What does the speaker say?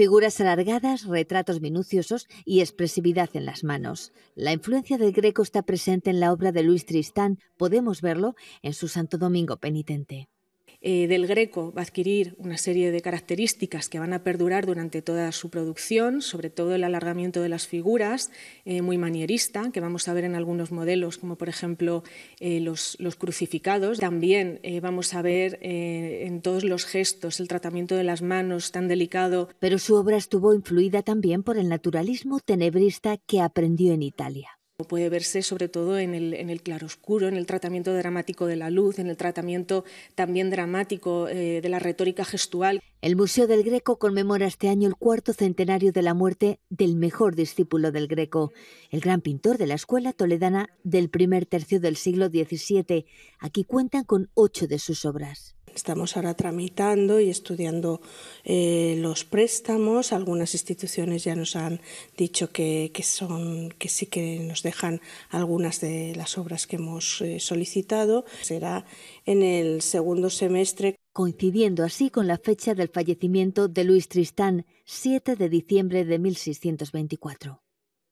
Figuras alargadas, retratos minuciosos y expresividad en las manos. La influencia del Greco está presente en la obra de Luis Tristán, podemos verlo en su Santo Domingo Penitente. Eh, del Greco va a adquirir una serie de características que van a perdurar durante toda su producción, sobre todo el alargamiento de las figuras, eh, muy manierista, que vamos a ver en algunos modelos, como por ejemplo eh, los, crucificados. También vamos a ver en todos los gestos el tratamiento de las manos tan delicado. Pero su obra estuvo influida también por el naturalismo tenebrista que aprendió en Italia. Puede verse sobre todo en el, en el claroscuro, en el tratamiento dramático de la luz, en el tratamiento también dramático eh, de la retórica gestual. El Museo del Greco conmemora este año el cuarto centenario de la muerte del mejor discípulo del Greco, el gran pintor de la escuela toledana del primer tercio del siglo XVII. Aquí cuentan con ocho de sus obras. Estamos ahora tramitando y estudiando eh, los préstamos. Algunas instituciones ya nos han dicho que, son, que sí que nos dejan algunas de las obras que hemos eh, solicitado. Será en el segundo semestre coincidiendo así con la fecha del fallecimiento de Luis Tristán, 7 de diciembre de 1624.